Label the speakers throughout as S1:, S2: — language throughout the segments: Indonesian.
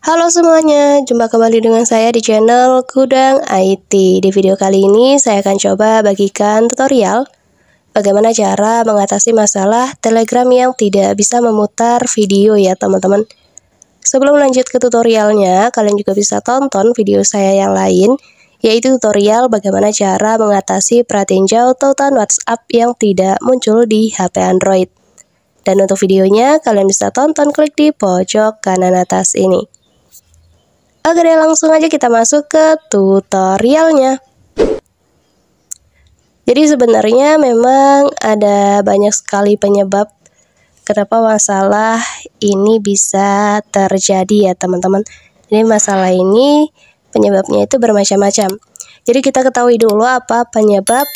S1: Halo semuanya, jumpa kembali dengan saya di channel Kudang IT. Di video kali ini saya akan coba bagikan tutorial bagaimana cara mengatasi masalah Telegram yang tidak bisa memutar video ya teman-teman. Sebelum lanjut ke tutorialnya, kalian juga bisa tonton video saya yang lain, yaitu tutorial bagaimana cara mengatasi perhatian jauh tautan WhatsApp yang tidak muncul di HP Android. Dan untuk videonya, kalian bisa tonton klik di pojok kanan atas ini. Oke deh langsung aja kita masuk ke tutorialnya Jadi sebenarnya memang ada banyak sekali penyebab Kenapa masalah ini bisa terjadi ya teman-teman Jadi masalah ini penyebabnya itu bermacam-macam Jadi kita ketahui dulu apa penyebab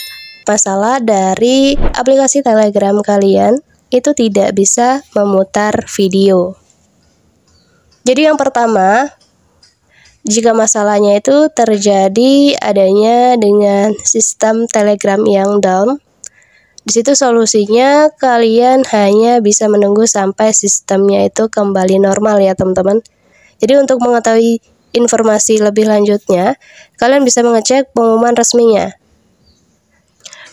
S1: masalah dari aplikasi telegram kalian Itu tidak bisa memutar video jadi yang pertama, jika masalahnya itu terjadi adanya dengan sistem Telegram yang down. Di situ solusinya kalian hanya bisa menunggu sampai sistemnya itu kembali normal ya teman-teman. Jadi untuk mengetahui informasi lebih lanjutnya, kalian bisa mengecek pengumuman resminya.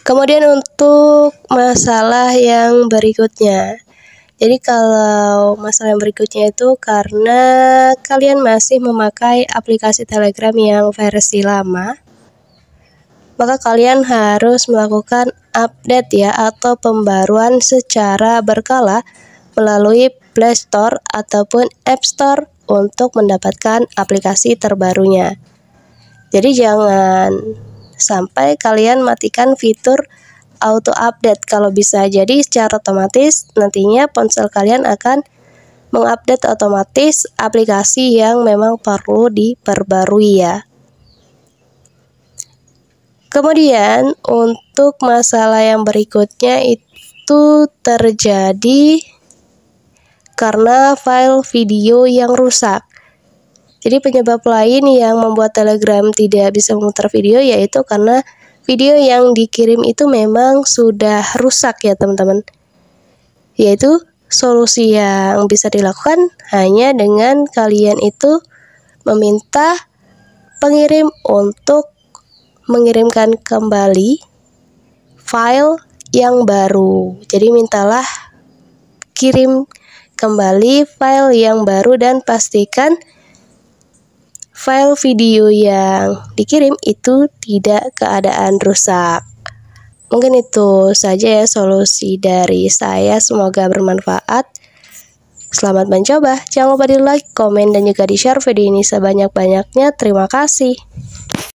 S1: Kemudian untuk masalah yang berikutnya, jadi kalau masalah yang berikutnya itu karena kalian masih memakai aplikasi Telegram yang versi lama, maka kalian harus melakukan update ya atau pembaruan secara berkala melalui Play Store ataupun App Store untuk mendapatkan aplikasi terbarunya. Jadi jangan sampai kalian matikan fitur auto update kalau bisa. Jadi secara otomatis nantinya ponsel kalian akan mengupdate otomatis aplikasi yang memang perlu diperbarui ya. Kemudian untuk masalah yang berikutnya itu terjadi karena file video yang rusak. Jadi penyebab lain yang membuat Telegram tidak bisa memutar video yaitu karena video yang dikirim itu memang sudah rusak ya teman-teman yaitu solusi yang bisa dilakukan hanya dengan kalian itu meminta pengirim untuk mengirimkan kembali file yang baru. Jadi mintalah kirim kembali file yang baru dan pastikan file video yang dikirim itu tidak keadaan rusak. Mungkin itu saja ya solusi dari saya. Semoga bermanfaat. Selamat mencoba. Jangan lupa di like, komen, dan juga di share video ini sebanyak-banyaknya. Terima kasih.